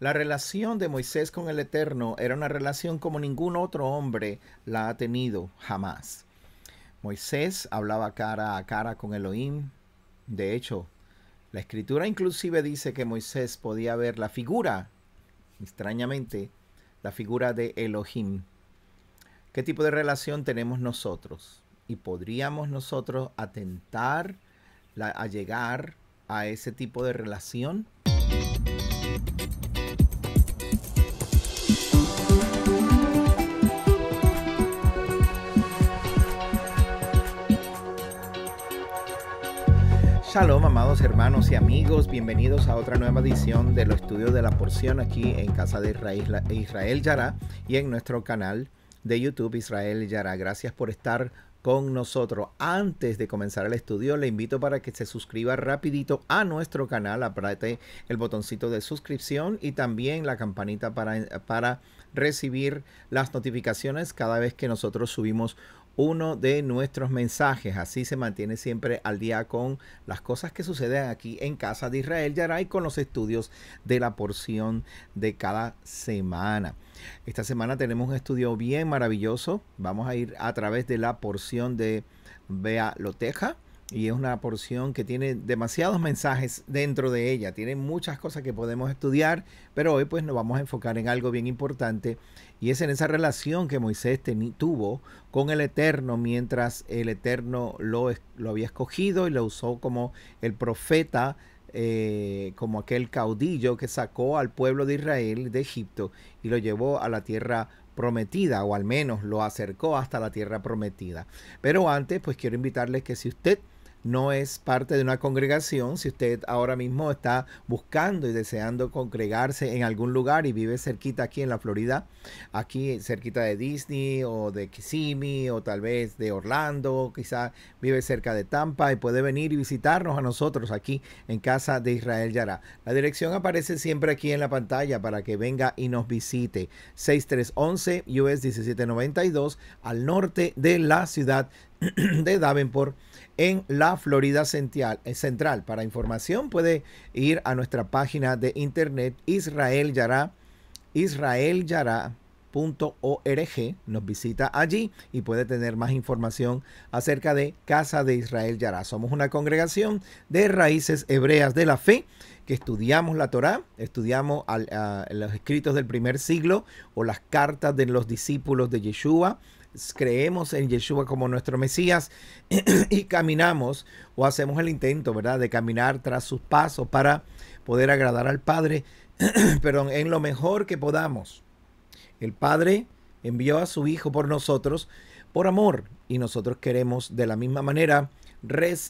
La relación de Moisés con el Eterno era una relación como ningún otro hombre la ha tenido jamás. Moisés hablaba cara a cara con Elohim. De hecho, la escritura inclusive dice que Moisés podía ver la figura, extrañamente, la figura de Elohim. ¿Qué tipo de relación tenemos nosotros? Y podríamos nosotros atentar a llegar a ese tipo de relación Shalom, amados hermanos y amigos, bienvenidos a otra nueva edición de los estudios de la porción aquí en Casa de Israel, Israel Yara y en nuestro canal de YouTube Israel Yara. Gracias por estar con nosotros. Antes de comenzar el estudio, le invito para que se suscriba rapidito a nuestro canal. Apriete el botoncito de suscripción y también la campanita para, para recibir las notificaciones cada vez que nosotros subimos uno de nuestros mensajes. Así se mantiene siempre al día con las cosas que suceden aquí en Casa de Israel y con los estudios de la porción de cada semana. Esta semana tenemos un estudio bien maravilloso. Vamos a ir a través de la porción de Bea Loteja y es una porción que tiene demasiados mensajes dentro de ella, tiene muchas cosas que podemos estudiar, pero hoy pues nos vamos a enfocar en algo bien importante y es en esa relación que Moisés tuvo con el Eterno mientras el Eterno lo, lo había escogido y lo usó como el profeta eh, como aquel caudillo que sacó al pueblo de Israel de Egipto y lo llevó a la tierra prometida o al menos lo acercó hasta la tierra prometida. Pero antes pues quiero invitarles que si usted no es parte de una congregación, si usted ahora mismo está buscando y deseando congregarse en algún lugar y vive cerquita aquí en la Florida, aquí cerquita de Disney o de Kissimmee o tal vez de Orlando, quizá vive cerca de Tampa y puede venir y visitarnos a nosotros aquí en casa de Israel Yara. La dirección aparece siempre aquí en la pantalla para que venga y nos visite. 6311 US 1792 al norte de la ciudad de Davenport en la Florida eh, Central. Para información puede ir a nuestra página de internet Israel Yara, Israel Yara Nos visita allí y puede tener más información acerca de Casa de Israel Yara. Somos una congregación de raíces hebreas de la fe que estudiamos la Torá, estudiamos a, los escritos del primer siglo o las cartas de los discípulos de Yeshua, creemos en Yeshua como nuestro Mesías y caminamos o hacemos el intento, ¿verdad?, de caminar tras sus pasos para poder agradar al Padre, perdón, en lo mejor que podamos. El Padre envió a su Hijo por nosotros, por amor, y nosotros queremos de la misma manera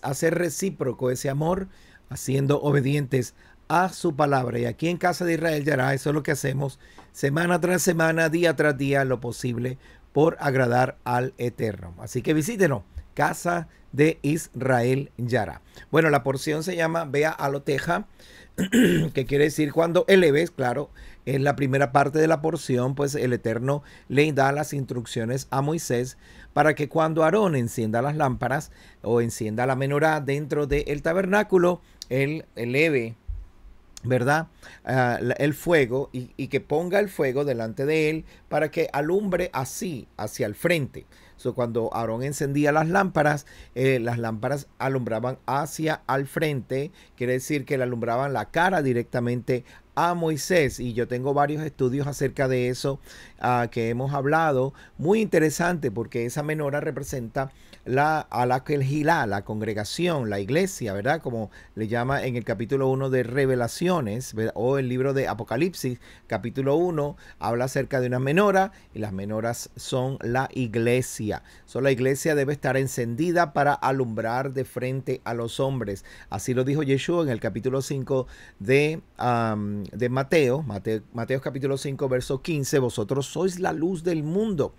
hacer recíproco ese amor, haciendo obedientes a su palabra. Y aquí en Casa de Israel ya eso es lo que hacemos semana tras semana, día tras día, lo posible por agradar al Eterno. Así que visítenos, Casa de Israel Yara. Bueno, la porción se llama Vea a que quiere decir cuando eleves, claro, en la primera parte de la porción, pues el Eterno le da las instrucciones a Moisés para que cuando Aarón encienda las lámparas o encienda la menorá dentro del tabernáculo, él eleve ¿verdad? Ah, el fuego y, que ponga el fuego delante de él para que alumbre así, hacia el frente. So, cuando Aarón encendía las lámparas, eh, las lámparas alumbraban hacia al frente, quiere decir que le alumbraban la cara directamente a Moisés y yo tengo varios estudios acerca de eso ah, que hemos hablado. Muy interesante porque esa menora representa la, a la que el Gilá, la congregación, la iglesia, ¿verdad? Como le llama en el capítulo 1 de Revelaciones o el libro de Apocalipsis, capítulo 1, habla acerca de una menora y las menoras son la iglesia. So, la iglesia debe estar encendida para alumbrar de frente a los hombres. Así lo dijo Yeshua en el capítulo 5 de de Mateo, Mateo, capítulo 5, verso 15, vosotros sois la luz del mundo.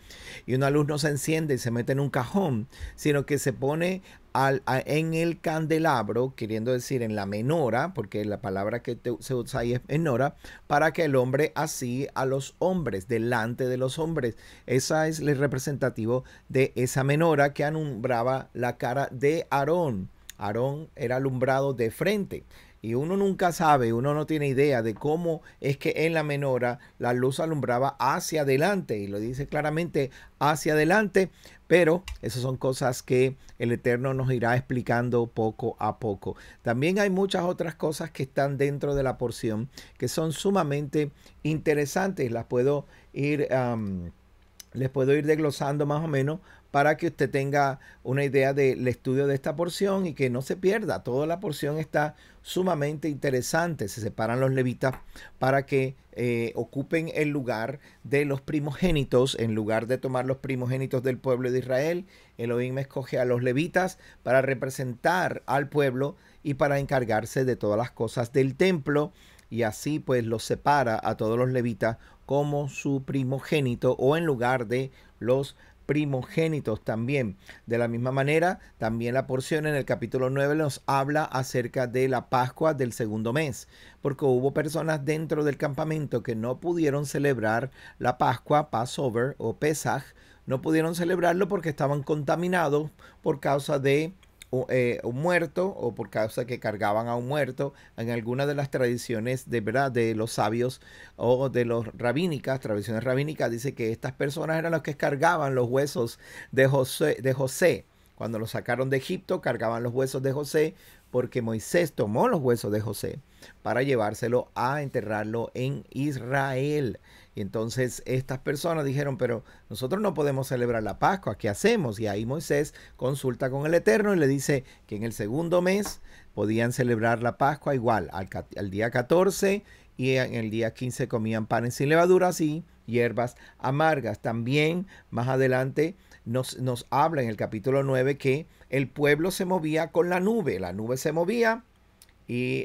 Y una luz no se enciende y se mete en un cajón, sino que se pone al, en el candelabro, queriendo decir en la menora, porque la palabra que se usa ahí es menora, para que el hombre así a los hombres, delante de los hombres. Esa es el representativo de esa menora que alumbraba la cara de Aarón. Aarón era alumbrado de frente. Y uno nunca sabe, uno no tiene idea de cómo es que en la menora la luz alumbraba hacia adelante. Y lo dice claramente hacia adelante. Pero esas son cosas que el Eterno nos irá explicando poco a poco. También hay muchas otras cosas que están dentro de la porción que son sumamente interesantes. Las puedo ir, les puedo ir desglosando más o menos para que usted tenga una idea del estudio de esta porción y que no se pierda. Toda la porción está sumamente interesante. Se separan los levitas para que eh, ocupen el lugar de los primogénitos. En lugar de tomar los primogénitos del pueblo de Israel, Elohim escoge a los levitas para representar al pueblo y para encargarse de todas las cosas del templo y así pues los separa a todos los levitas como su primogénito o en lugar de los primogénitos también. De la misma manera, también la porción en el capítulo 9 nos habla acerca de la Pascua del segundo mes, porque hubo personas dentro del campamento que no pudieron celebrar la Pascua, Passover o Pesaj, no pudieron celebrarlo porque estaban contaminados por causa de eh, un, muerto o por causa que cargaban a un muerto en alguna de las tradiciones de verdad de los sabios o de los rabínicas tradiciones rabínicas dice que estas personas eran los que cargaban los huesos de José de José cuando lo sacaron de Egipto cargaban los huesos de José porque Moisés tomó los huesos de José para llevárselo a enterrarlo en Israel. Y entonces estas personas dijeron, pero nosotros no podemos celebrar la Pascua, ¿qué hacemos? Y ahí Moisés consulta con el Eterno y le dice que en el segundo mes podían celebrar la Pascua igual, al, día 14 y en el día 15 comían panes sin levaduras y hierbas amargas. También más adelante nos, nos habla en el capítulo 9 que el pueblo se movía con la nube, la nube se movía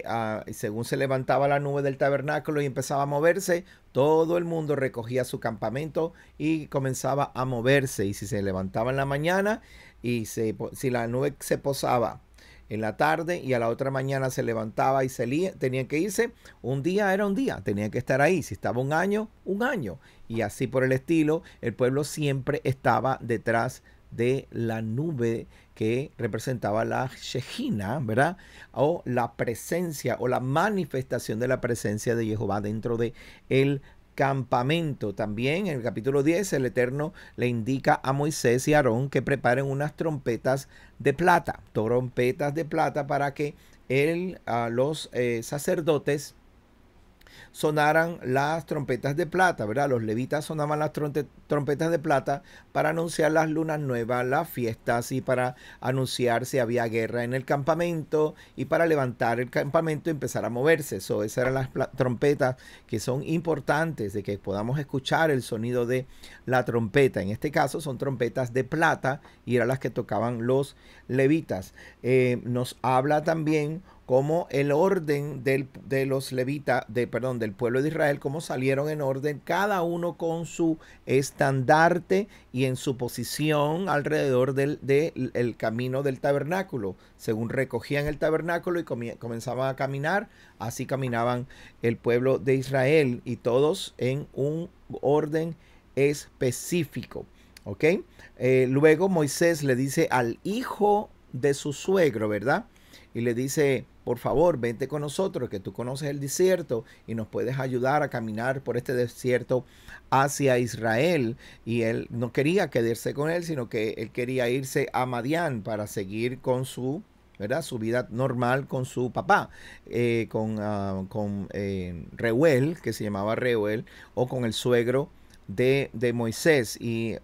ah, y, según se levantaba la nube del tabernáculo y empezaba a moverse, todo el mundo recogía su campamento y comenzaba a moverse. Y si se levantaba en la mañana y si la nube se posaba en la tarde y a la otra mañana se levantaba y se tenía que irse, un día era un día, tenía que estar ahí. Si estaba un año, un año. Y así por el estilo, el pueblo siempre estaba detrás de la nube que representaba la Shejina, ¿verdad? O la presencia o la manifestación de la presencia de Jehová dentro de el campamento. También en el capítulo 10 el Eterno le indica a Moisés y Aarón que preparen unas trompetas de plata, trompetas de plata para que él, a los eh, sacerdotes sonaran las trompetas de plata, ¿verdad? Los levitas sonaban las trompetas de plata para anunciar las lunas nuevas, las fiestas y para anunciar si había guerra en el campamento y para levantar el campamento y empezar a moverse. Eso, esas eran las trompetas que son importantes de que podamos escuchar el sonido de la trompeta. En este caso son trompetas de plata y eran las que tocaban los levitas. Eh, nos habla también como el orden del, de los levitas, de, perdón, del pueblo de Israel, como salieron en orden, cada uno con su estandarte y en su posición alrededor del de, el camino del tabernáculo. Según recogían el tabernáculo y comenzaban a caminar, así caminaban el pueblo de Israel y todos en un orden específico. ¿Ok? Eh, luego Moisés le dice al hijo de su suegro, ¿verdad? Y le dice, por favor, vente con nosotros, que tú conoces el desierto y nos puedes ayudar a caminar por este desierto hacia Israel. Y él no quería quedarse con él, sino que él quería irse a Madián para seguir con su Su vida normal con su papá, eh, con, ah, eh, Reuel, que se llamaba Reuel, o con el suegro de, Moisés, y,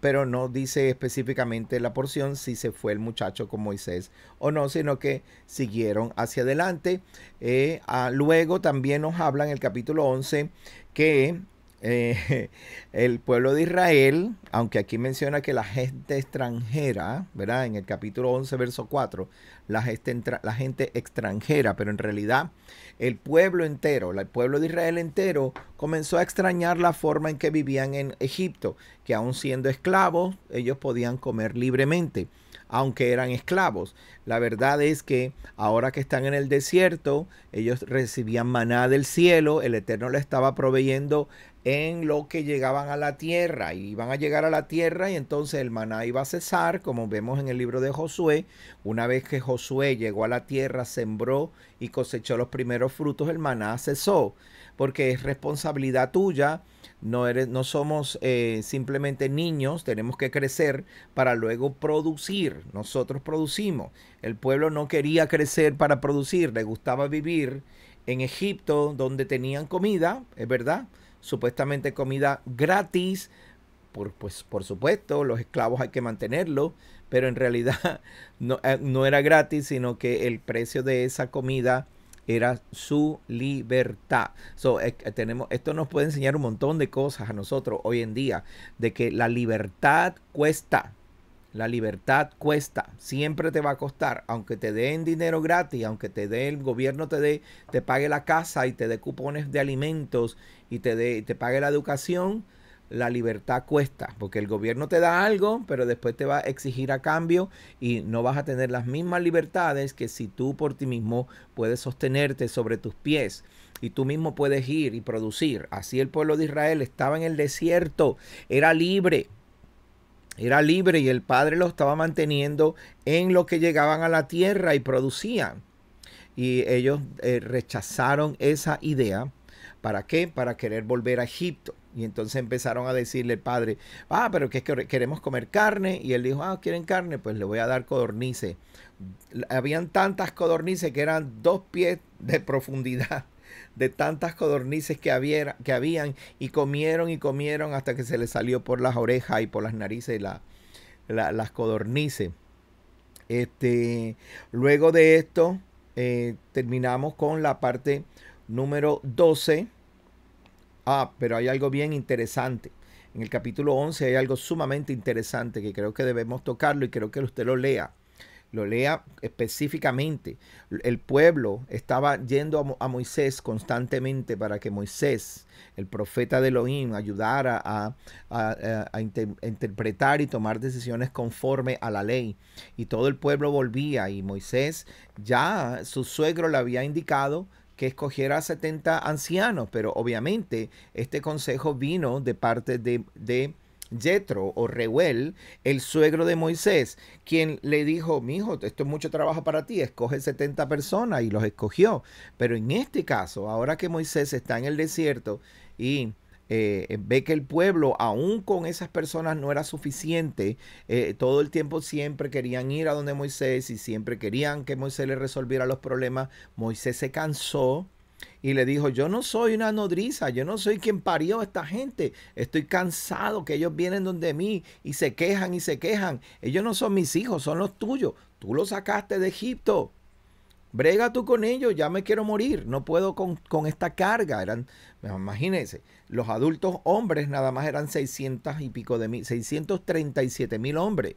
pero no dice específicamente la porción si se fue el muchacho con Moisés o no, sino que siguieron hacia adelante. Eh, ah, luego también nos habla en el capítulo 11 que eh, el pueblo de Israel, aunque aquí menciona que la gente extranjera, ¿verdad? En el capítulo 11, verso 4, la gente, la gente extranjera, pero en realidad el pueblo entero, el pueblo de Israel entero, comenzó a extrañar la forma en que vivían en Egipto, que aún siendo esclavos, ellos podían comer libremente aunque eran esclavos. La verdad es que ahora que están en el desierto, ellos recibían maná del cielo, el Eterno le estaba proveyendo en lo que llegaban a la tierra. Y iban a llegar a la tierra y entonces el maná iba a cesar, como vemos en el libro de Josué. Una vez que Josué llegó a la tierra, sembró y cosechó los primeros frutos, el maná cesó, porque es responsabilidad tuya. No, eres, no somos eh, simplemente niños, tenemos que crecer para luego producir. Nosotros producimos. El pueblo no quería crecer para producir, le gustaba vivir en Egipto donde tenían comida, es verdad, supuestamente comida gratis. Por, pues, por supuesto, los esclavos hay que mantenerlo, pero en realidad eh, no, era gratis, sino que el precio de esa comida era su libertad. Eh, eh, tenemos, esto nos puede enseñar un montón de cosas a nosotros hoy en día, de que la libertad cuesta. La libertad cuesta, siempre te va a costar, aunque te den dinero gratis, aunque te dé el gobierno te dé, te pague la casa y te dé cupones de alimentos y te dé te pague la educación, la libertad cuesta, porque el gobierno te da algo, pero después te va a exigir a cambio y no vas a tener las mismas libertades que si tú por ti mismo puedes sostenerte sobre tus pies y tú mismo puedes ir y producir. Así el pueblo de Israel estaba en el desierto, era libre, era libre y el Padre lo estaba manteniendo en lo que llegaban a la tierra y producían. Y ellos eh, rechazaron esa idea. ¿Para qué? Para querer volver a Egipto. Y entonces empezaron a decirle al padre, ah, pero que, que queremos comer carne. Y él dijo, ah, ¿quieren carne? Pues le voy a dar codornices. Habían tantas codornices que eran dos pies de profundidad de tantas codornices que, había, que habían y comieron y comieron hasta que se les salió por las orejas y por las narices las codornices. Este, luego de esto, eh, terminamos con la parte número 12. Ah, pero hay algo bien interesante. En el capítulo 11 hay algo sumamente interesante que creo que debemos tocarlo y creo que usted lo lea lo lea específicamente. El pueblo estaba yendo a, Moisés constantemente para que Moisés, el profeta de Elohim, ayudara a, a, interpretar y tomar decisiones conforme a la ley. Y todo el pueblo volvía y Moisés ya su suegro le había indicado que escogiera 70 ancianos, pero obviamente este consejo vino de parte de, de Jetro o Reuel, el suegro de Moisés, quien le dijo, mijo, esto es mucho trabajo para ti, escoge 70 personas y los escogió. Pero en este caso, ahora que Moisés está en el desierto y eh, ve que el pueblo, aún con esas personas, no era suficiente. Eh, todo el tiempo siempre querían ir a donde Moisés y siempre querían que Moisés le resolviera los problemas. Moisés se cansó y le dijo, yo no soy una nodriza, yo no soy quien parió a esta gente, estoy cansado que ellos vienen donde mí y se quejan y se quejan, ellos no son mis hijos, son los tuyos, tú los sacaste de Egipto, brega tú con ellos, ya me quiero morir, no puedo con, esta carga, eran, imagínense, los adultos hombres nada más eran 600 y pico de mil, 637 mil hombres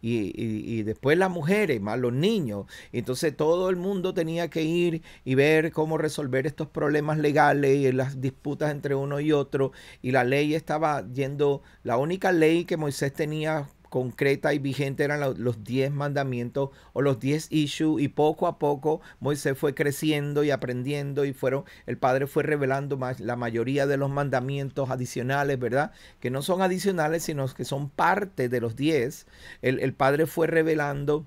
y, y, y, después las mujeres, más los niños. Entonces todo el mundo tenía que ir y ver cómo resolver estos problemas legales y las disputas entre uno y otro. Y la ley estaba yendo, la única ley que Moisés tenía concreta y vigente eran los diez mandamientos o los 10 issues y poco a poco Moisés fue creciendo y aprendiendo y fueron, el Padre fue revelando más la mayoría de los mandamientos adicionales, ¿verdad? Que no son adicionales, sino que son parte de los 10. El, el Padre fue revelando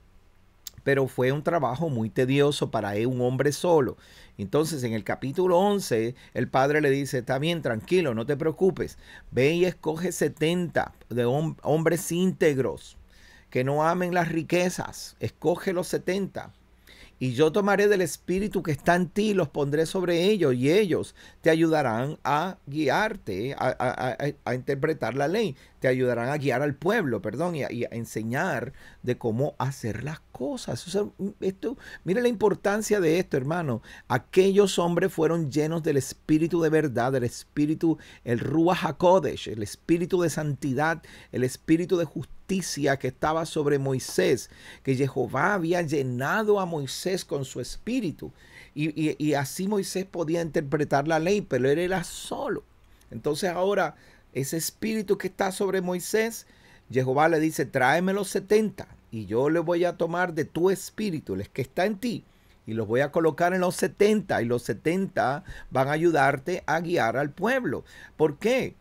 pero fue un trabajo muy tedioso para él, un hombre solo. Entonces, en el capítulo 11, el padre le dice, está bien, tranquilo, no te preocupes, ve y escoge 70 de hombres íntegros que no amen las riquezas, escoge los 70 y yo tomaré del espíritu que está en ti los pondré sobre ellos, y ellos te ayudarán a guiarte, a, interpretar la ley, te ayudarán a guiar al pueblo, perdón, y a, enseñar de cómo hacer las cosas. Mm, esto, mira la importancia de esto, hermano. Aquellos hombres fueron llenos del espíritu de verdad, del espíritu, el Ruach HaKodesh, el espíritu de santidad, el espíritu de justicia que estaba sobre Moisés, que Jehová había llenado a Moisés con su espíritu. Y, así Moisés podía interpretar la ley, pero él era solo. Entonces ahora ese espíritu que está sobre Moisés, Jehová le dice, tráeme los 70 y yo le voy a tomar de tu espíritu, el que está en ti, y los voy a colocar en los 70 y los 70 van a ayudarte a guiar al pueblo. ¿Por ¿Qué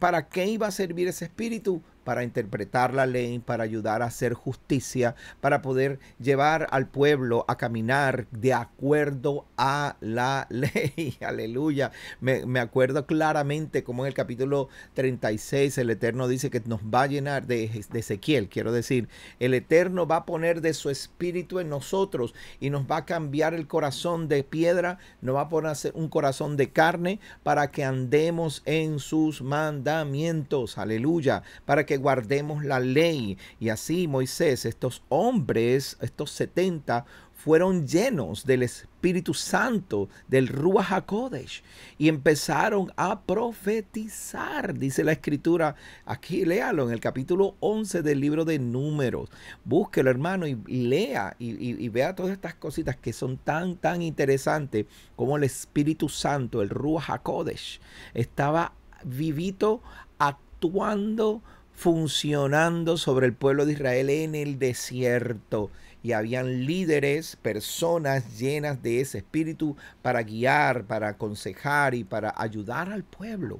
¿Para qué iba a servir ese espíritu? para interpretar la ley, para ayudar a hacer justicia, para poder llevar al pueblo a caminar de acuerdo a la ley. Aleluya. Me, acuerdo claramente como en el capítulo 36 el Eterno dice que nos va a llenar de, de Ezequiel, quiero decir, el Eterno va a poner de su espíritu en nosotros y nos va a cambiar el corazón de piedra, nos va a poner un corazón de carne para que andemos en sus mandamientos. Aleluya. Para que guardemos la ley. Y así Moisés, estos hombres, estos 70, fueron llenos del Espíritu Santo, del Ruach HaKodesh, y empezaron a profetizar, dice la Escritura. Aquí léalo en el capítulo 11 del libro de Números. Búsquelo, hermano, y, lea y, vea todas estas cositas que son tan, tan interesantes, como el Espíritu Santo, el Ruach HaKodesh, estaba vivito, actuando funcionando sobre el pueblo de Israel en el desierto. Y habían líderes, personas llenas de ese espíritu para guiar, para aconsejar y para ayudar al pueblo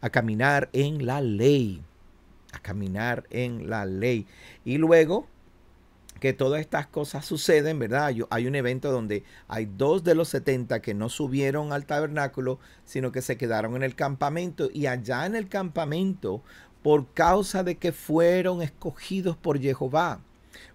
a caminar en la ley. A caminar en la ley. Y luego que todas estas cosas suceden, ¿verdad? Hay un evento donde hay dos de los 70 que no subieron al tabernáculo, sino que se quedaron en el campamento y allá en el campamento por causa de que fueron escogidos por Jehová.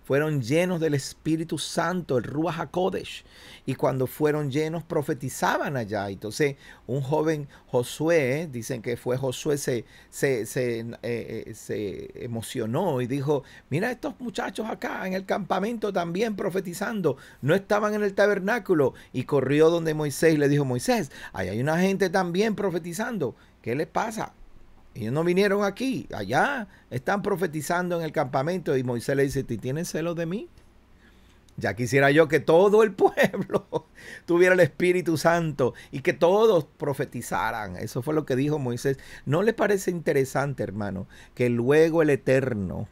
Fueron llenos del Espíritu Santo, el Ruach HaKodesh. Y cuando fueron llenos, profetizaban allá. Entonces, un joven Josué, dicen que fue Josué, se, se, se, eh, eh, emocionó y dijo, mira estos muchachos acá en el campamento también profetizando. No estaban en el tabernáculo. Y corrió donde Moisés le dijo, Moisés, ahí hay una gente también profetizando. ¿Qué les pasa? Ellos no vinieron aquí, allá están profetizando en el campamento y Moisés le dice, ¿tú ¿tienes celos de mí? Ya quisiera yo que todo el pueblo tuviera el Espíritu Santo y que todos profetizaran. Eso fue lo que dijo Moisés. ¿No les parece interesante, hermano, que luego el Eterno,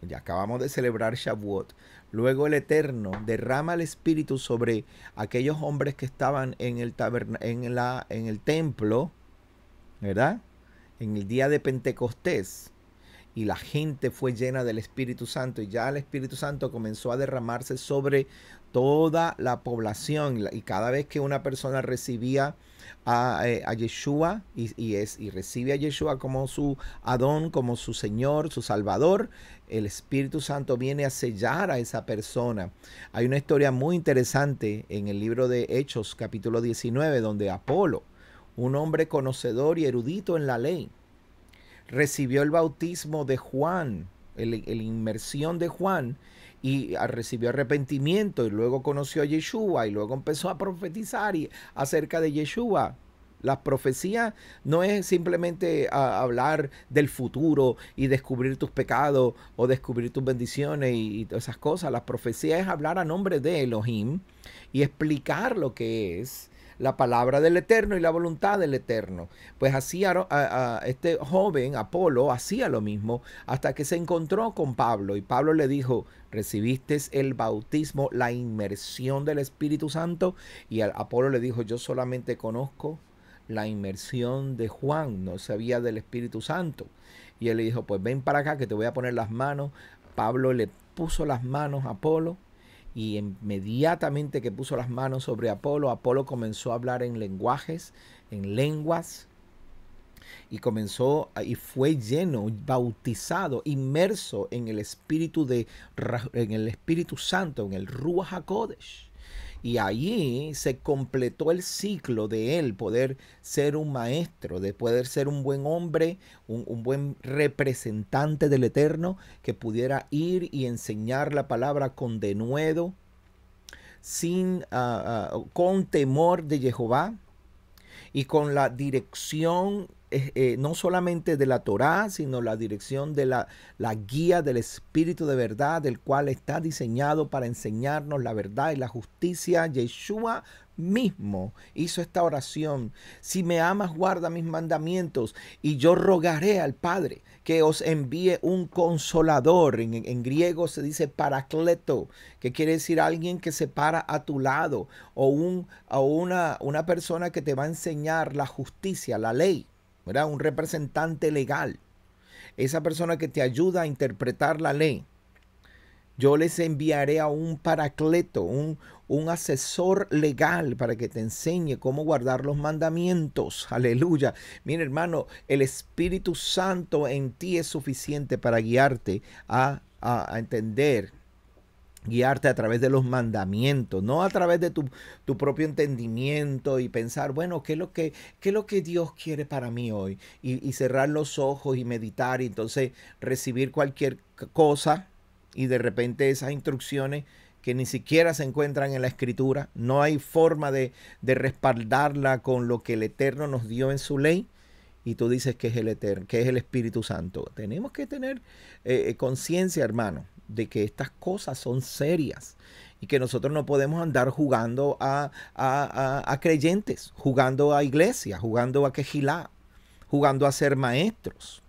ya acabamos de celebrar Shavuot, luego el Eterno derrama el Espíritu sobre aquellos hombres que estaban en el, en en el templo, ¿verdad? en el día de Pentecostés y la gente fue llena del Espíritu Santo y ya el Espíritu Santo comenzó a derramarse sobre toda la población y cada vez que una persona recibía a, eh, Yeshua y, es, y recibe a Yeshua como su Adón, como su Señor, su Salvador, el Espíritu Santo viene a sellar a esa persona. Hay una historia muy interesante en el libro de Hechos capítulo 19 donde Apolo, un hombre conocedor y erudito en la ley. Recibió el bautismo de Juan, la inmersión de Juan, y ah, recibió arrepentimiento y luego conoció a Yeshua y luego empezó a profetizar acerca de Yeshua. Las profecías no es simplemente ah, hablar del futuro y descubrir tus pecados o descubrir tus bendiciones y, todas esas cosas. Las profecías es hablar a nombre de Elohim y explicar lo que es la palabra del Eterno y la voluntad del Eterno. Pues así este joven Apolo hacía lo mismo hasta que se encontró con Pablo y Pablo le dijo, recibiste el bautismo, la inmersión del Espíritu Santo y Apolo le dijo, yo solamente conozco la inmersión de Juan, no sabía del Espíritu Santo. Y él le dijo, pues ven para acá que te voy a poner las manos. Pablo le puso las manos a Apolo y inmediatamente que puso las manos sobre Apolo, Apolo comenzó a hablar en lenguajes, en lenguas, y comenzó y fue lleno, bautizado, inmerso en el espíritu de en el Espíritu Santo, en el Ruach HaKodesh. Y allí se completó el ciclo de él poder ser un maestro, de poder ser un buen hombre, un, buen representante del Eterno que pudiera ir y enseñar la palabra con denuedo, sin, ah, ah, con temor de Jehová y con la dirección eh, no solamente de la Torá, sino la dirección de la, la, guía del Espíritu de verdad, del cual está diseñado para enseñarnos la verdad y la justicia. Yeshua mismo hizo esta oración. Si me amas, guarda mis mandamientos y yo rogaré al Padre que os envíe un consolador. En, griego se dice paracleto, que quiere decir alguien que se para a tu lado o, un, o una, una persona que te va a enseñar la justicia, la ley. Un representante legal. Esa persona que te ayuda a interpretar la ley. Yo les enviaré a un paracleto, un, un asesor legal para que te enseñe cómo guardar los mandamientos. Aleluya. Mira hermano, el Espíritu Santo en ti es suficiente para guiarte a, a entender guiarte a través de los mandamientos, no a través de tu, propio entendimiento y pensar, bueno, ¿qué es lo que, lo que Dios quiere para mí hoy? Y, cerrar los ojos y meditar y entonces recibir cualquier cosa y de repente esas instrucciones que ni siquiera se encuentran en la escritura, no hay forma de, de respaldarla con lo que el Eterno nos dio en su ley y tú dices que es el Eterno, que es el Espíritu Santo. Tenemos que tener eh, eh, conciencia, hermano de que estas cosas son serias y que nosotros no podemos andar jugando a, creyentes, jugando a iglesia jugando a quejilá, jugando a ser maestros.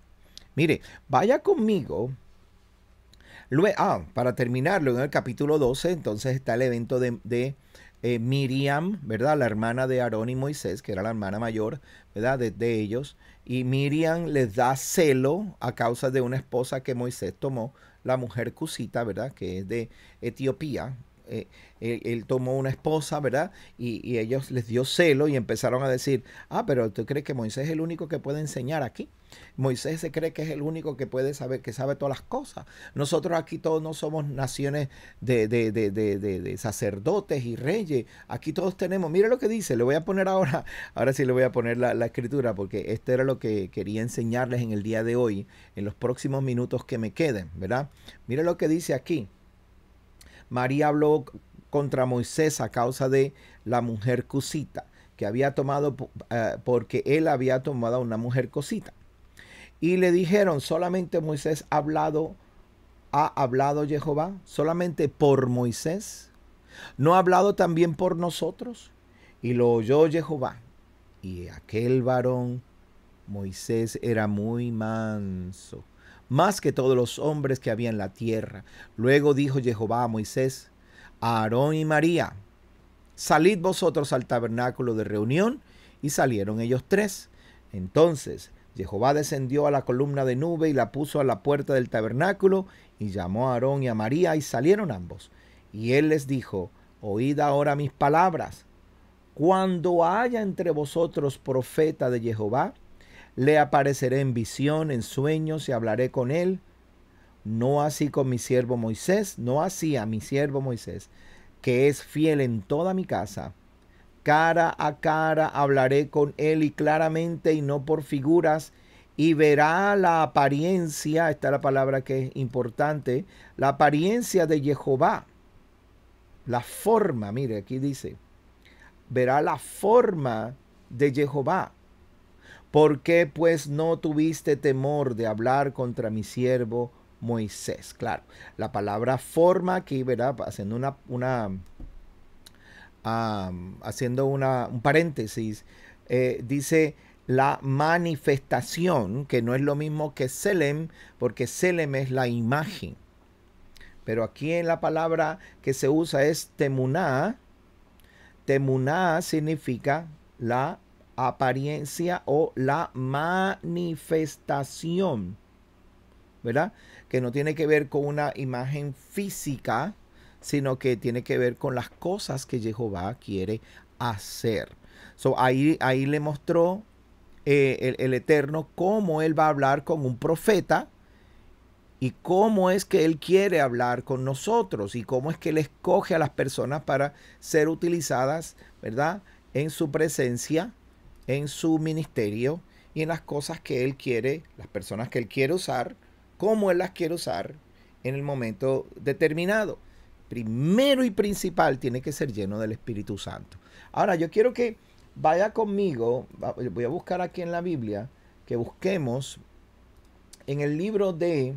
Mire, vaya conmigo. Ah, luego, para terminarlo, en el capítulo 12, entonces está el evento de, eh, Miriam, ¿verdad? La hermana de Aarón y Moisés, que era la hermana mayor, ¿verdad? de ellos. Y Miriam les da celo a causa de una esposa que Moisés tomó la mujer Cusita, ¿verdad? Que es de Etiopía. Eh, él, tomó una esposa, ¿verdad? Y, y ellos les dio celo y empezaron a decir, ah, pero tú crees que Moisés es el único que puede enseñar aquí. Moisés se cree que es el único que puede saber, que sabe todas las cosas. Nosotros aquí todos no somos naciones de, de, de, de sacerdotes y reyes. Aquí todos tenemos, mire lo que dice, le voy a poner ahora, ahora sí le voy a poner la, escritura, porque esto era lo que quería enseñarles en el día de hoy, en los próximos minutos que me queden, ¿verdad? Mire lo que dice aquí. María habló contra Moisés a causa de la mujer cosita que había tomado eh, porque él había tomado a una mujer cosita. Y le dijeron, solamente Moisés ha hablado, ha hablado Jehová, solamente por Moisés. ¿No ha hablado también por nosotros? Y lo oyó Jehová. Y aquel varón, Moisés, era muy manso, más que todos los hombres que había en la tierra. Luego dijo Jehová a Moisés, a Aarón y María, salid vosotros al tabernáculo de reunión. Y salieron ellos tres. Entonces Jehová descendió a la columna de nube y la puso a la puerta del tabernáculo, y llamó a Aarón y a María, y salieron ambos. Y él les dijo, Oíd ahora mis palabras. Cuando haya entre vosotros profeta de Jehová, le apareceré en visión, en sueños, y hablaré con él. No así con mi siervo Moisés, no así a mi siervo Moisés, que es fiel en toda mi casa Cara a cara hablaré con él y claramente y no por figuras. Y verá la apariencia, esta es la palabra que es importante, la apariencia de Jehová. La forma, mire, aquí dice, verá la forma de Jehová. ¿Por qué pues no tuviste temor de hablar contra mi siervo Moisés? Claro, la palabra forma aquí, verá, haciendo una, una haciendo una, un paréntesis, eh, dice la manifestación, que no es lo mismo que selem, porque selem es la imagen. Pero aquí en la palabra que se usa es temuná. Temuná significa la apariencia o la manifestación, ¿verdad? Que no tiene que ver con una imagen física, sino que tiene que ver con las cosas que Jehová quiere hacer. So, ahí, ahí le mostró eh, el, el Eterno cómo él va a hablar con un profeta y cómo es que Él quiere hablar con nosotros y cómo es que Él escoge a las personas para ser utilizadas, ¿verdad? En su presencia, en su ministerio y en las cosas que Él quiere, las personas que Él quiere usar, cómo Él las quiere usar en el momento determinado primero y principal tiene que ser lleno del Espíritu Santo. Ahora, yo quiero que vaya conmigo, voy a buscar aquí en la Biblia, que busquemos en el libro de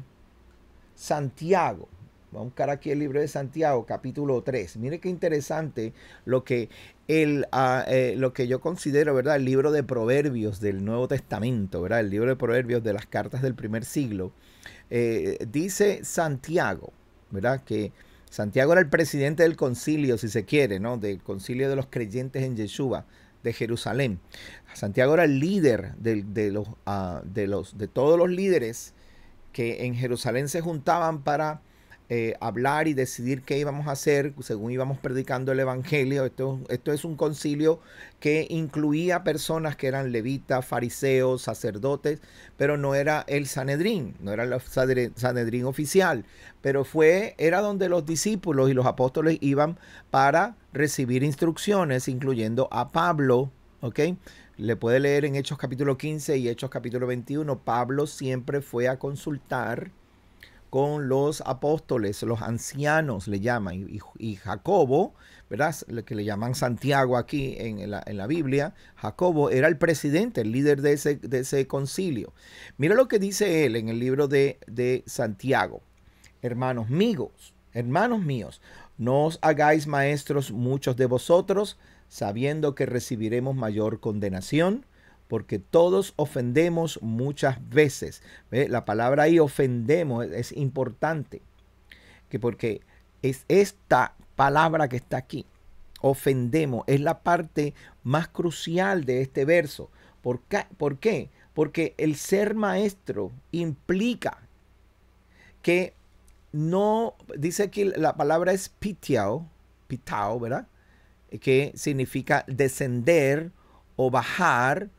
Santiago. Vamos a buscar aquí el libro de Santiago, capítulo 3. Mire qué interesante lo que, el, ah, eh, lo que yo considero, ¿verdad? El libro de Proverbios del Nuevo Testamento, ¿verdad? El libro de Proverbios de las cartas del primer siglo. Eh, dice Santiago, ¿verdad? Que Santiago era el presidente del concilio, si se quiere, ¿no? Del concilio de los creyentes en Yeshua de Jerusalén. Santiago era el líder de, los, ah, de, los, de todos los líderes que en Jerusalén se juntaban para eh, hablar y decidir qué íbamos a hacer según íbamos predicando el Evangelio. Esto, esto es un concilio que incluía personas que eran levitas, fariseos, sacerdotes, pero no era el Sanedrín, no era el Sanedrín oficial, pero fue, era donde los discípulos y los apóstoles iban para recibir instrucciones, incluyendo a Pablo, ¿ok? Le puede leer en Hechos capítulo 15 y Hechos capítulo 21, Pablo siempre fue a consultar con los apóstoles, los ancianos le llaman, y, Jacobo, ¿verdad? Que le llaman Santiago aquí en la, Biblia. Jacobo era el presidente, el líder de ese, concilio. Mira lo que dice él en el libro de, de Santiago. Hermanos míos, hermanos míos, no os hagáis maestros muchos de vosotros, sabiendo que recibiremos mayor condenación porque todos ofendemos muchas veces. La palabra ahí ofendemos es, importante, que porque es esta palabra que está aquí, ofendemos, es la parte más crucial de este verso. ¿Por qué? Porque el ser maestro implica que no, dice que la palabra es pitiao, pitao, ¿verdad? Que significa descender o bajar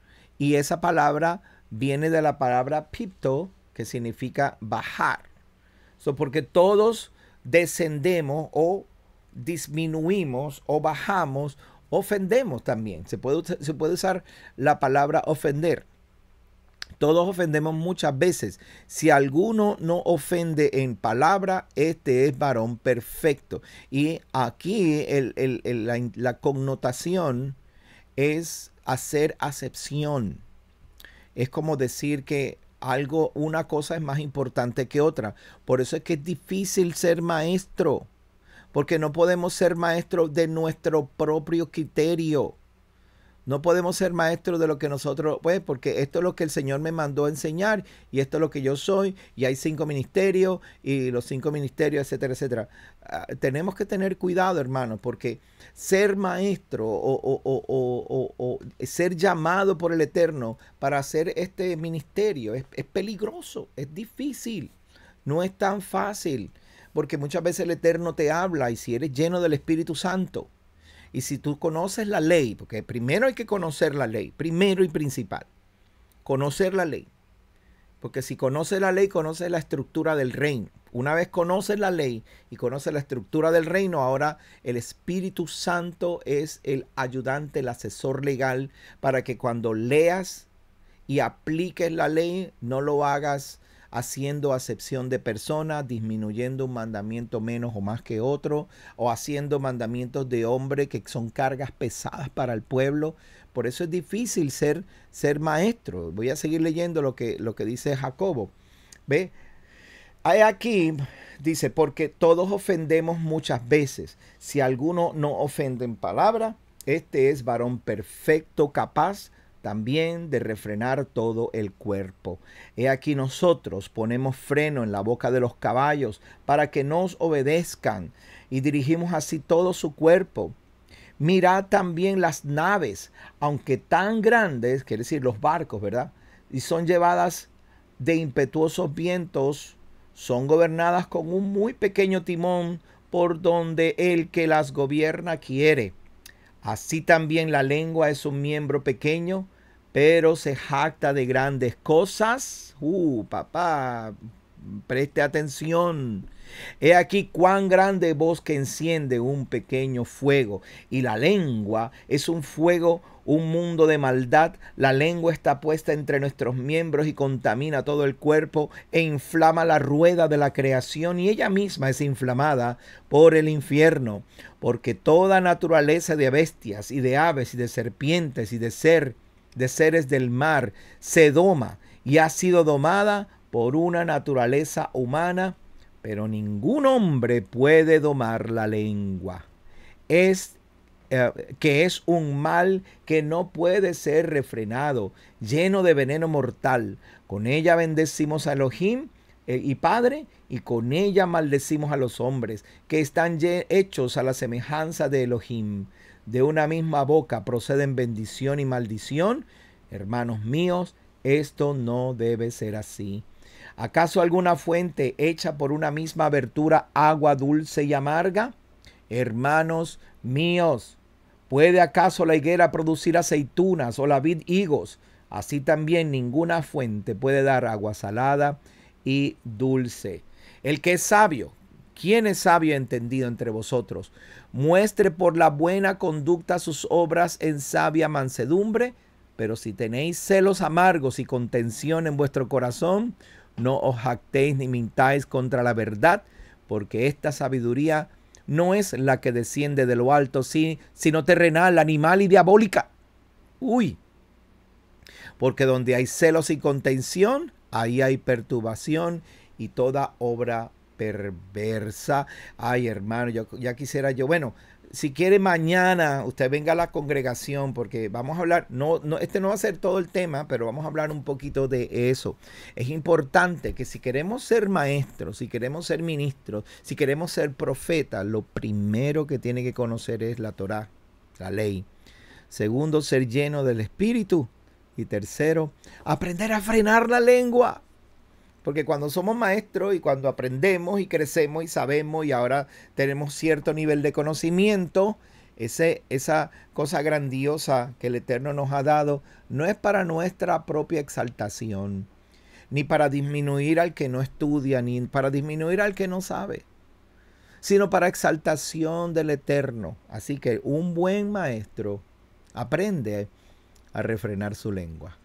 y esa palabra viene de la palabra pipto, que significa bajar. porque todos descendemos o disminuimos o bajamos, ofendemos también. Se puede, se puede usar la palabra ofender. Todos ofendemos muchas veces. Si alguno no ofende en palabra, este es varón perfecto. Y aquí la, la, connotación es hacer acepción. Es como decir que algo, una cosa es más importante que otra. Por eso es que es difícil ser maestro, porque no podemos ser maestros de nuestro propio criterio. No podemos ser maestros de lo que nosotros, pues, porque esto es lo que el Señor me mandó a enseñar y esto es lo que yo soy y hay cinco ministerios y los cinco ministerios, etcétera, etcétera. Ah, tenemos que tener cuidado, hermano, porque ser maestro o, ser llamado por el Eterno para hacer este ministerio es, es peligroso, es difícil, no es tan fácil, porque muchas veces el Eterno te habla y si eres lleno del Espíritu Santo y si tú conoces la ley, porque primero hay que conocer la ley, primero y principal, conocer la ley. Porque si conoces la ley, conoces la estructura del reino. Una vez conoces la ley y conoces la estructura del reino, ahora el Espíritu Santo es el ayudante, el asesor legal, para que cuando leas y apliques la ley, no lo hagas haciendo acepción de personas, disminuyendo un mandamiento menos o más que otro, o haciendo mandamientos de hombre que son cargas pesadas para el pueblo. Por eso es difícil ser, ser maestro. Voy a seguir leyendo lo que, lo que dice Jacobo. ¿Ve? Hay aquí, dice, porque todos ofendemos muchas veces. Si alguno no ofende en palabra, este es varón perfecto, capaz también de refrenar todo el cuerpo. He aquí nosotros ponemos freno en la boca de los caballos para que nos obedezcan y dirigimos así todo su cuerpo. Mirad también las naves, aunque tan grandes, quiere decir los barcos, ¿verdad? Y son llevadas de impetuosos vientos, son gobernadas con un muy pequeño timón por donde el que las gobierna quiere. Así también la lengua es un miembro pequeño, pero se jacta de grandes cosas. Uh, papá, preste atención. He aquí cuán grande bosque enciende un pequeño fuego, y la lengua es un fuego, un mundo de maldad. La lengua está puesta entre nuestros miembros y contamina todo el cuerpo e inflama la rueda de la creación, y ella misma es inflamada por el infierno, porque toda naturaleza de bestias y de aves y de serpientes y de ser de seres del mar, se doma y ha sido domada por una naturaleza humana, pero ningún hombre puede domar la lengua. Es eh, que es un mal que no puede ser refrenado, lleno de veneno mortal. Con ella bendecimos a Elohim eh, y Padre, y con ella maldecimos a los hombres, que están hechos a la semejanza de Elohim de una misma boca proceden bendición y maldición. Hermanos míos, esto no debe ser así. ¿Acaso alguna fuente hecha por una misma abertura agua dulce y amarga? Hermanos míos, ¿puede acaso la higuera producir aceitunas o la vid higos? Así también ninguna fuente puede dar agua salada y dulce. El que es sabio, ¿Quién es sabio entendido entre vosotros? Muestre por la buena conducta sus obras en sabia mansedumbre, pero si tenéis celos amargos y contención en vuestro corazón, no os jactéis ni mintáis contra la verdad, porque esta sabiduría no es la que desciende de lo alto, sino terrenal, animal y diabólica. Uy, porque donde hay celos y contención, ahí hay perturbación y toda obra perversa. Ay, hermano, yo, ya quisiera yo. Bueno, si quiere mañana usted venga a la congregación porque vamos a hablar, no, no, este no va a ser todo el tema, pero vamos a hablar un poquito de eso. Es importante que si queremos ser maestros, si queremos ser ministros, si queremos ser profetas, lo primero que tiene que conocer es la Torá, la ley. Segundo, ser lleno del Espíritu. Y tercero, aprender a frenar la lengua. Porque cuando somos maestros y cuando aprendemos y crecemos y sabemos y ahora tenemos cierto nivel de conocimiento, esa cosa grandiosa que el Eterno nos ha dado no es para nuestra propia exaltación, ni para disminuir al que no estudia, ni para disminuir al que no sabe, sino para exaltación del Eterno. Así que un buen maestro aprende a refrenar su lengua.